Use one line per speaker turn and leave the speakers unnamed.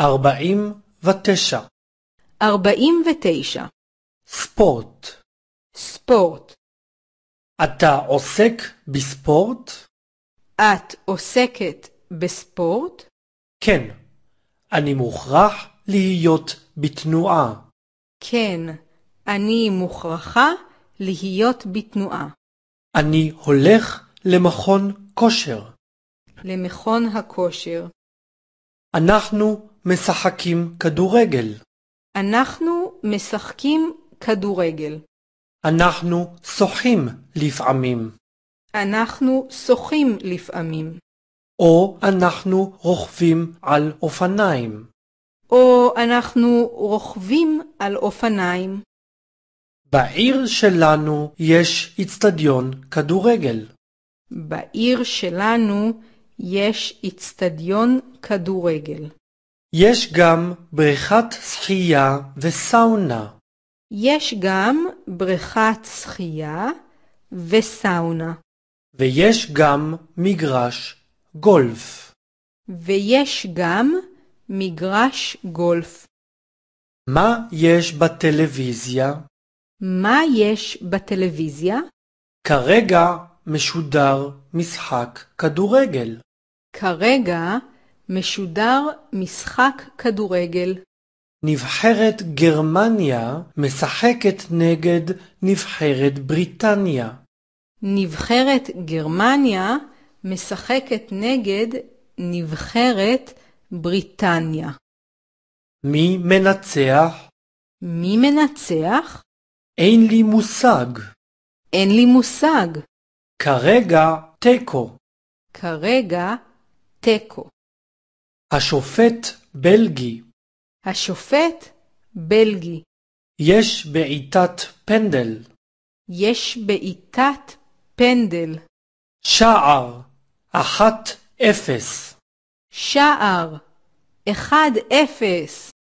ארבעים ותשע.
ארבעים ותשע.
ספורט. ספורט. אתה עוסק בספורט?
את עוסקת בספורט?
כן, אני מוכרח להיות בתנועה.
כן, אני מוכרחה להיות בתנועה.
אני הולך למכון כושר.
למכון הכושר.
אנחנו משחקים כדורגל.
אנחנו משחקים כדורגל.
אנחנו שוחים לפעמים.
אנחנו שוחים לפעמים.
או אנחנו רוכבים על אופניים.
או אנחנו רוכבים על אופניים.
בעיר שלנו יש אצטדיון כדורגל.
בעיר שלנו יש אצטדיון כדורגל.
יש גם בריכת שחייה וסאונה.
יש גם בריכת שחייה וסאונה.
ויש גם מגרש גולף.
ויש גם מגרש גולף.
מה יש בטלוויזיה?
מה יש בטלוויזיה?
כרגע משודר משחק כדורגל.
כרגע משודר משחק כדורגל.
נבחרת גרמניה משחקת נגד נבחרת בריטניה.
נבחרת גרמניה משחקת נגד נבחרת בריטניה.
מי מנצח? מי
מנצח?
אין לי מושג.
אין לי מושג.
כרגע תיקו.
כרגע תיקו.
השופט בלגי. השופט בלגי. יש בעיטת
פנדל. יש בעיטת פנדל.
שער, אחת אפס.
שער, אחד אפס.